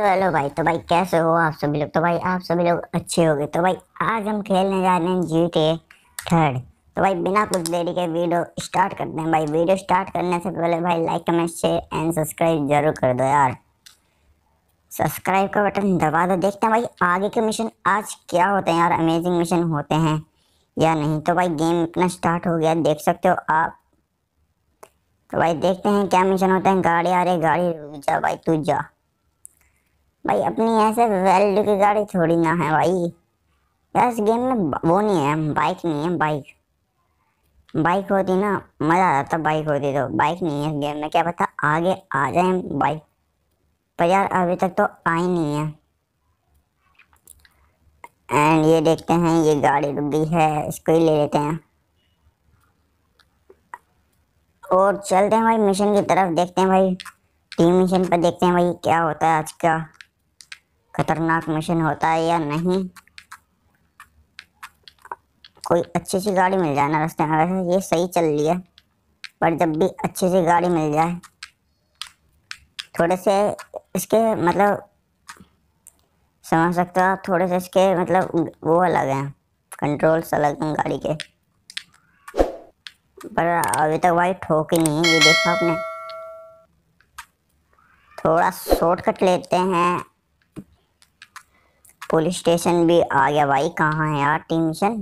Hello भाई तो भाई कैसे हो आप सभी लोग तो भाई आप सभी लोग अच्छे हो गए तो भाई आज हम खेलने जा रहे हैं जी टी थर्ड तो भाई बिना कुछ देरी के वीडियो स्टार्ट करते हैं भाई वीडियो स्टार्ट करने से पहले भाई like comment share and subscribe जरूर कर दो यार सब्सक्राइब का बटन दबा दो देखते हैं भाई आगे के मिशन आज क्या होते हैं यार अमेजिंग मिशन होते हैं या नहीं तो भाई गेम अपना स्टार्ट हो गया देख सकते हो आप तो भाई देखते हैं क्या मिशन होते हैं गाड़ी आ रही गाड़ी रुक जा भाई तू जा भाई अपनी ऐसे वैल्यू की गाड़ी थोड़ी ना है भाई यार इस गेम में वो नहीं है बाइक नहीं है बाइक बाइक होती ना मज़ा आता जाता बाइक होती तो बाइक नहीं है गेम में क्या पता आगे आ जाए बाइक पर यार अभी तक तो आई नहीं है एंड ये देखते हैं ये गाड़ी रुक गई है इसको ही ले लेते हैं और चलते हैं भाई मिशन की तरफ देखते हैं भाई टीम मिशन पर देखते हैं भाई क्या होता है आज का खतरनाक मिशन होता है या नहीं कोई अच्छी सी गाड़ी मिल जाए ना रास्ते में वैसे ये सही चल रही है पर जब भी अच्छी सी गाड़ी मिल जाए थोड़े से इसके मतलब समझ सकते हो थोड़े से इसके मतलब वो अलग हैं कंट्रोल्स अलग हैं गाड़ी के पर अभी तक भाई ठोक ही नहीं है ये देखा आपने थोड़ा शॉर्टकट लेते हैं पुलिस स्टेशन भी आ गया भाई कहाँ है यार टीम मिशन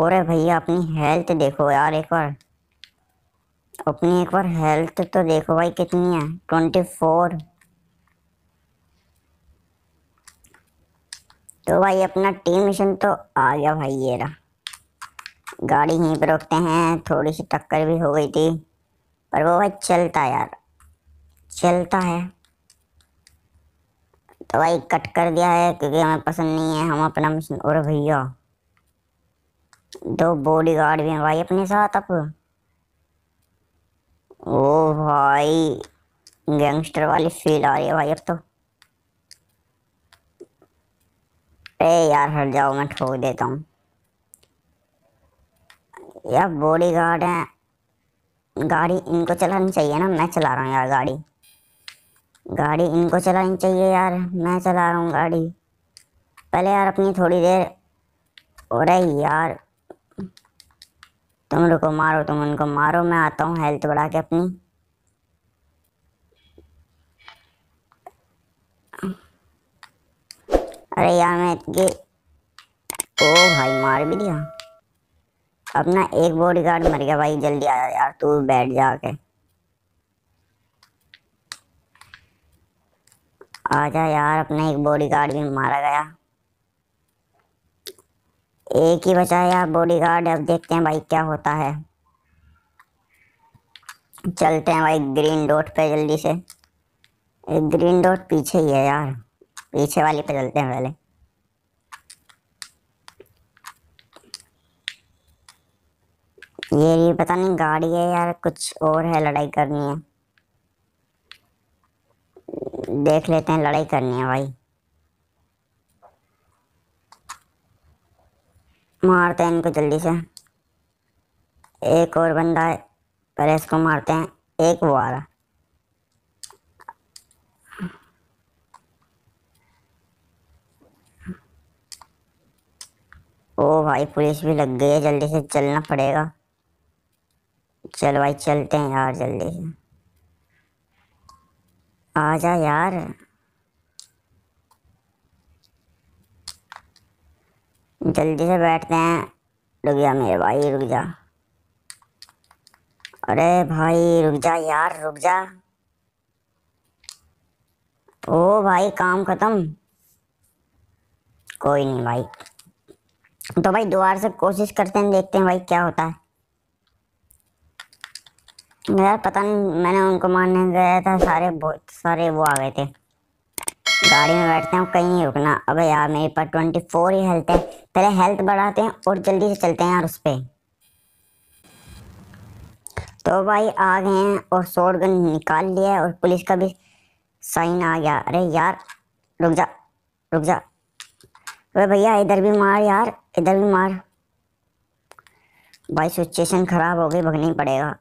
और भैया अपनी हेल्थ देखो यार एक बार अपनी एक बार हेल्थ तो देखो भाई कितनी है ट्वेंटी फोर तो भाई अपना टीम मिशन तो आ गया भाई ये रहा गाड़ी यहीं पर रोकते हैं थोड़ी सी टक्कर भी हो गई थी पर वो भाई चलता यार चलता है तो भाई कट कर दिया है क्योंकि हमें पसंद नहीं है हम अपना मिशन और भैया दो बॉडी गार्ड भी हैं भाई अपने साथ अब ओ भाई गैंगस्टर वाली फील आ रही है भाई अब तो अरे यार हट जाओ मैं ठोक देता हूँ यार बॉडी गार्ड है गाड़ी इनको चलानी चाहिए ना मैं चला रहा हूँ यार गाड़ी गाड़ी इनको चलानी चाहिए यार मैं चला रहा हूँ गाड़ी पहले यार अपनी थोड़ी देर हो रही यार तुम रुको मारो तुम उनको मारो मैं आता हूँ हेल्थ बढ़ा के अपनी अरे यार मैं इतनी ओ भाई मार भी दिया अपना एक बॉडी गार्ड मर गया भाई जल्दी आ जा यार तू बैठ जा के आजा यार अपने एक बॉडीगार्ड भी मारा गया एक ही बचा यार यार बॉडीगार्ड अब देखते हैं भाई क्या होता है चलते हैं भाई ग्रीन डॉट पे जल्दी से एक ग्रीन डॉट पीछे ही है यार पीछे वाली पे चलते हैं पहले ये पता नहीं गाड़ी है यार कुछ और है लड़ाई करनी है देख लेते हैं लड़ाई करनी है भाई मारते हैं इनको जल्दी से एक और बंदा है पहले इसको मारते हैं एक वो आ रहा ओ भाई पुलिस भी लग गई है जल्दी से चलना पड़ेगा चल भाई चलते हैं यार जल्दी से आजा यार जल्दी से बैठते हैं रुक जा मेरे भाई रुक जा अरे भाई रुक जा यार रुक जा ओ भाई काम ख़त्म कोई नहीं भाई तो भाई दोबारा से कोशिश करते हैं देखते हैं भाई क्या होता है यार पता नहीं मैंने उनको मारने गया था सारे बहुत सारे वो आ गए थे गाड़ी में बैठते हैं कहीं रुकना अबे यार मेरे पास ट्वेंटी फोर ही हेल्थ है पहले हेल्थ बढ़ाते हैं और जल्दी से चलते हैं यार उस पर तो भाई आ गए हैं और शोर गन निकाल लिया और पुलिस का भी साइन आ गया अरे यार रुक जा रुक जा अरे भैया इधर भी मार यार इधर भी मार भाई सिचुएशन ख़राब हो गई भगनी पड़ेगा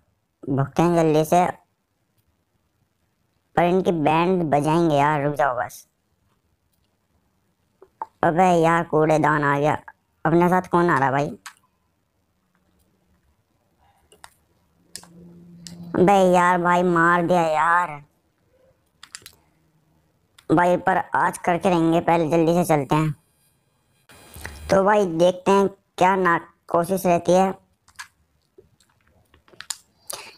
हैं जल्दी से पर इनकी बैंड बजाएंगे यार रुक जाओ बस अबे यार कूड़ेदान आ गया अपने साथ कौन आ रहा भाई अबे यार भाई मार दिया यार भाई पर आज करके रहेंगे पहले जल्दी से चलते हैं तो भाई देखते हैं क्या ना कोशिश रहती है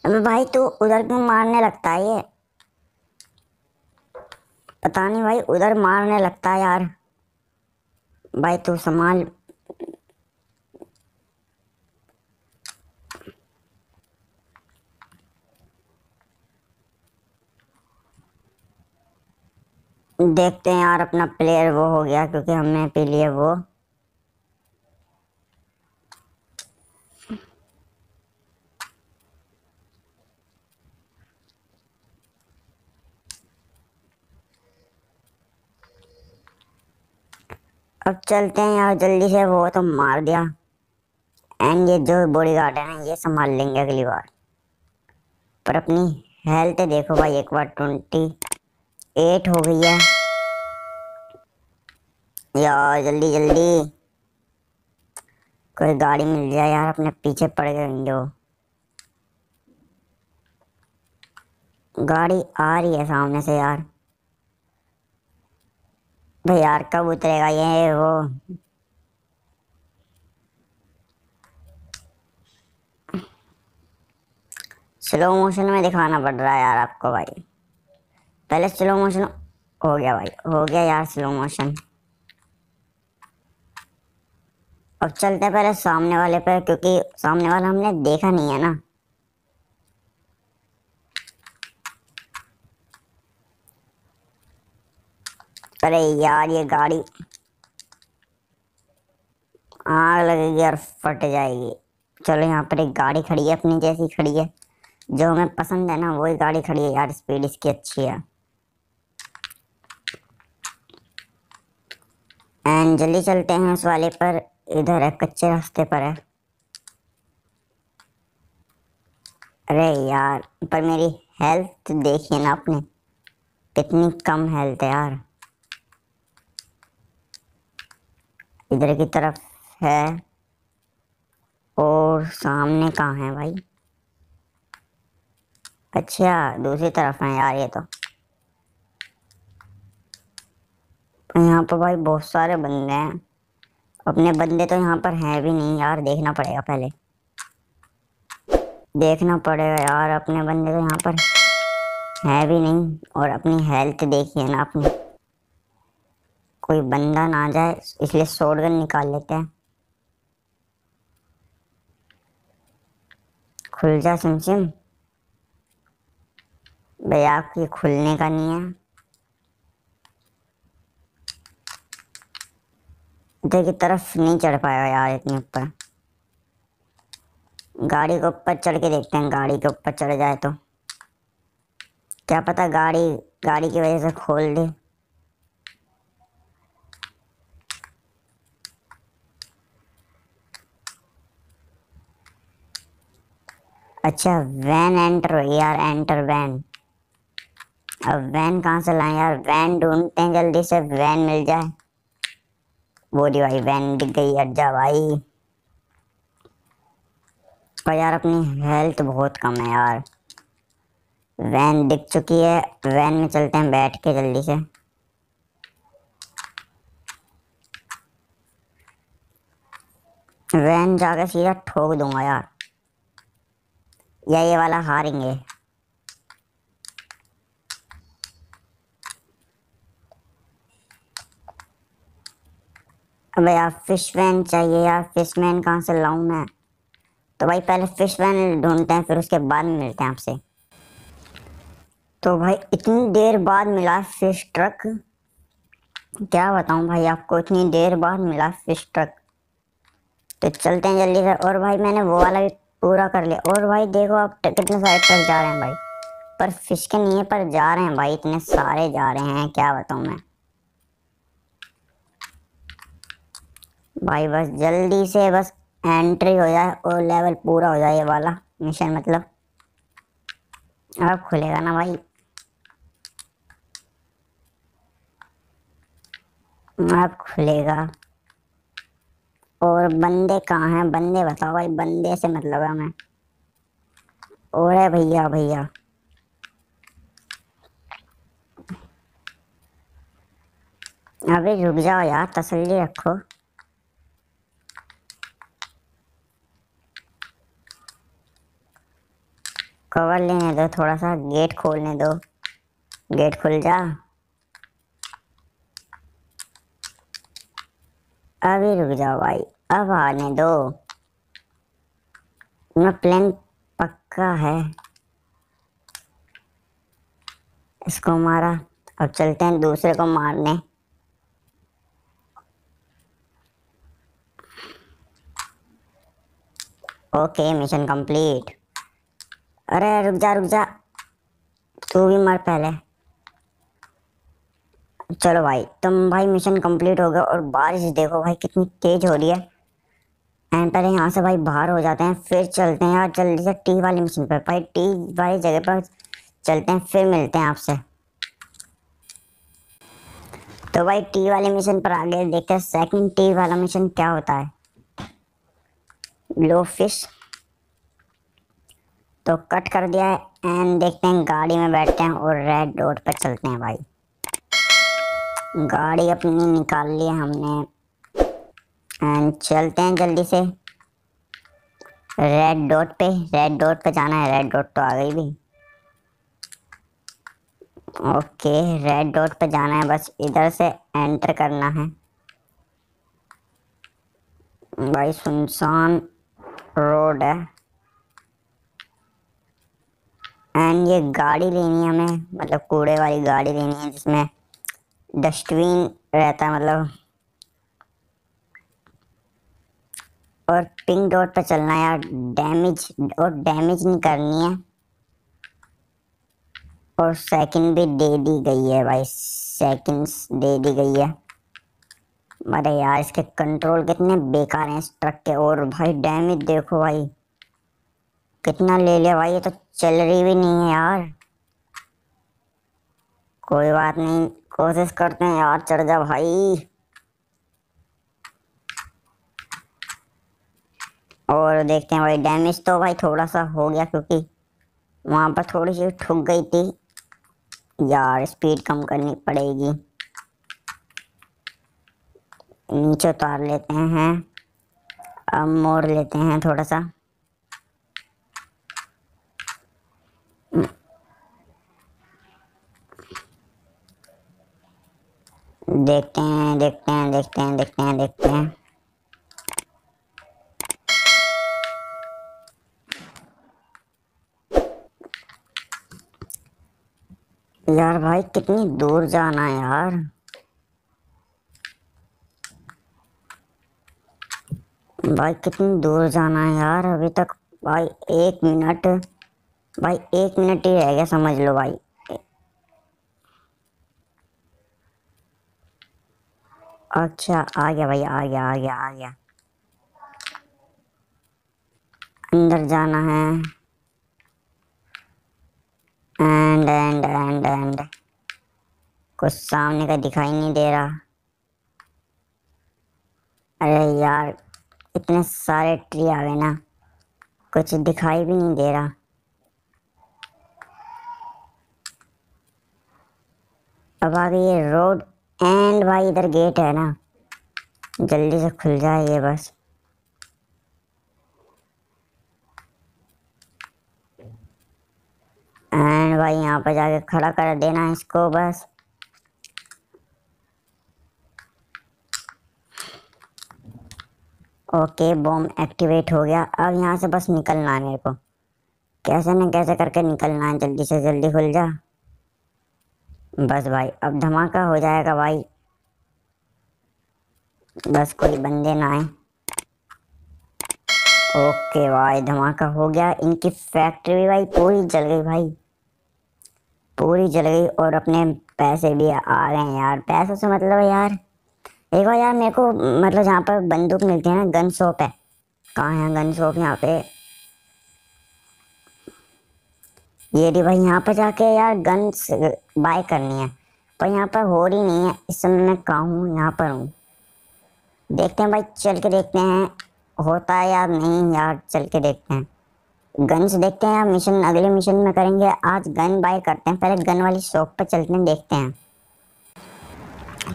अबे भाई तू उधर क्यों मारने लगता है ये पता नहीं भाई उधर मारने लगता है यार भाई तू संभाल देखते हैं यार अपना प्लेयर वो हो गया क्योंकि हमने पी लिए वो अब चलते हैं यार जल्दी से वो तो मार दिया एंड ये जो बॉडी गार्ड है ना ये संभाल लेंगे अगली बार पर अपनी हेल्थ देखो भाई एक बार ट्वेंटी एट हो गई है यार जल्दी जल्दी कोई गाड़ी मिल जाए यार अपने पीछे पड़ गए जो गाड़ी आ रही है सामने से यार भाई यार कब उतरेगा ये वो स्लो मोशन में दिखाना पड़ रहा है यार आपको भाई पहले स्लो मोशन हो गया भाई हो गया यार स्लो मोशन अब चलते पहले सामने वाले पर क्योंकि सामने वाला हमने देखा नहीं है ना अरे यार ये गाड़ी आग लगेगी और फट जाएगी चलो यहाँ पर एक गाड़ी खड़ी है अपनी जैसी खड़ी है जो हमें पसंद है ना वही गाड़ी खड़ी है यार स्पीड इसकी अच्छी है एंड जल्दी चलते हैं उस वाले पर इधर है कच्चे रास्ते पर है अरे यार पर मेरी हेल्थ देखिए ना आपने कितनी कम हेल्थ है यार इधर की तरफ है और सामने कहाँ है भाई अच्छा दूसरी तरफ है यार ये तो यहाँ पर भाई बहुत सारे बंदे हैं अपने बंदे तो यहाँ पर हैं भी नहीं यार देखना पड़ेगा पहले देखना पड़ेगा यार अपने बंदे तो यहाँ पर है भी नहीं और अपनी हेल्थ देखिए ना अपनी कोई बंदा ना जाए इसलिए गन निकाल लेते हैं खुल जा सिम भाई आपकी खुलने का नहीं है इधर की तरफ नहीं चढ़ पाया यार इतने ऊपर गाड़ी के ऊपर चढ़ के देखते हैं गाड़ी के ऊपर चढ़ जाए तो क्या पता गाड़ी गाड़ी की वजह से खोल दे अच्छा वैन एंटर हुई यार एंटर वैन अब वैन कहाँ से लाएं यार वैन ढूंढते हैं जल्दी से वैन मिल जाए बोली भाई वैन दिख गई हट जा भाई और यार अपनी हेल्थ बहुत कम है यार वैन दिख चुकी है वैन में चलते हैं बैठ के जल्दी से वैन जाकर सीधा ठोक दूंगा यार या ये वाला हारेंगे अब यार फिश वैन चाहिए यार फिश वैन कहाँ से लाऊं मैं तो भाई पहले फिश वैन ढूंढते हैं फिर उसके बाद में मिलते हैं आपसे तो भाई इतनी देर बाद मिला फिश ट्रक क्या बताऊं भाई आपको इतनी देर बाद मिला फिश ट्रक तो चलते हैं जल्दी से और भाई मैंने वो वाला भी पूरा कर लिया और भाई देखो आप कितने सारे ट्रक जा रहे हैं भाई पर फिश के नहीं है पर जा रहे हैं भाई इतने सारे जा रहे हैं क्या बताऊं मैं भाई बस जल्दी से बस एंट्री हो जाए और लेवल पूरा हो जाए ये वाला मिशन मतलब अब खुलेगा ना भाई अब खुलेगा और बंदे कहाँ हैं बंदे बताओ भाई बंदे से मतलब है मैं और है भैया भैया अबे रुक जाओ यार तसल्ली रखो कवर लेने दो थोड़ा सा गेट खोलने दो गेट खुल जा अभी रुक जाओ भाई अब आने दो मेरा प्लान पक्का है इसको मारा अब चलते हैं दूसरे को मारने ओके मिशन कंप्लीट अरे रुक जा रुक जा तू भी मर पहले चलो भाई तुम भाई मिशन कंप्लीट हो गया और बारिश देखो भाई कितनी तेज हो रही है एंड पहले यहाँ से भाई बाहर हो जाते हैं फिर चलते हैं यार जल्दी से टी वाली मिशन पर भाई टी वाली जगह पर चलते हैं फिर मिलते हैं आपसे तो भाई टी वाले मिशन पर आगे देखते हैं सेकंड टी वाला मिशन क्या होता है लो फिश तो कट कर दिया है एंड देखते हैं गाड़ी में बैठते हैं और रेड रोड पर चलते हैं भाई गाड़ी अपनी निकाल ली हमने एंड चलते हैं जल्दी से रेड डॉट पे रेड डॉट पे जाना है रेड डॉट तो आ गई भी ओके रेड डॉट पे जाना है बस इधर से एंटर करना है भाई सुनसान रोड है एंड ये गाड़ी लेनी है हमें मतलब कूड़े वाली गाड़ी लेनी है जिसमें डस्टबिन रहता मतलब और पिंक डॉट पर चलना है डैमेज और डैमेज नहीं करनी है और सेकंड भी दे दी गई है भाई सेकंड्स दे दी गई है अरे यार इसके कंट्रोल कितने बेकार हैं इस ट्रक के और भाई डैमेज देखो भाई कितना ले लिया भाई ये तो चल रही भी नहीं है यार कोई बात नहीं कोशिश करते हैं यार चढ़ जा भाई और देखते हैं भाई डैमेज तो भाई थोड़ा सा हो गया क्योंकि वहाँ पर थोड़ी सी ठुक गई थी यार स्पीड कम करनी पड़ेगी नीचे उतार लेते हैं अब मोड़ लेते हैं थोड़ा सा देखते हैं देखते हैं देखते हैं देखते हैं देखते हैं यार भाई कितनी दूर जाना है यार भाई कितनी दूर जाना है यार अभी तक भाई एक मिनट भाई एक मिनट ही रह गया समझ लो भाई अच्छा आ गया भाई आ गया आ गया आ गया अंदर जाना है एंड एंड एंड एंड कुछ सामने का दिखाई नहीं दे रहा अरे यार इतने सारे ट्री आ गए ना कुछ दिखाई भी नहीं दे रहा अब आ गई रोड एंड भाई इधर गेट है ना जल्दी से खुल जाए ये बस एंड भाई यहाँ पर जाके खड़ा कर देना इसको बस ओके बॉम्ब एक्टिवेट हो गया अब यहाँ से बस निकलना है मेरे को कैसे ना कैसे करके निकलना है जल्दी से जल्दी खुल जा बस भाई अब धमाका हो जाएगा भाई बस कोई बंदे ना आए ओके भाई धमाका हो गया इनकी फैक्ट्री भी भाई पूरी जल गई भाई पूरी जल गई और अपने पैसे भी आ रहे हैं यार पैसों से मतलब है यार एक बार यार मेरे को मतलब जहाँ पर बंदूक मिलती है ना गन शॉप है कहाँ है गन शॉप यहाँ पे ये भी भाई यहाँ पर जाके यार गन्स बाय करनी है पर यहाँ पर हो रही नहीं है इस समय मैं कहाँ हूँ यहाँ पर हूँ देखते हैं भाई चल के देखते हैं होता है यार नहीं यार चल के देखते हैं गन्स देखते हैं यार मिशन अगले मिशन में करेंगे आज गन बाय करते हैं पहले गन वाली शॉप पर चलते हैं देखते हैं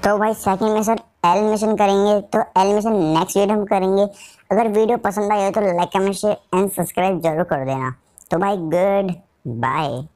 तो भाई सेकेंड में सर एल मिशन करेंगे तो एल मिशन नेक्स्ट वीडियो में करेंगे अगर वीडियो पसंद आई हो तो like comment share and subscribe जरूर कर देना तो भाई गुड Bye.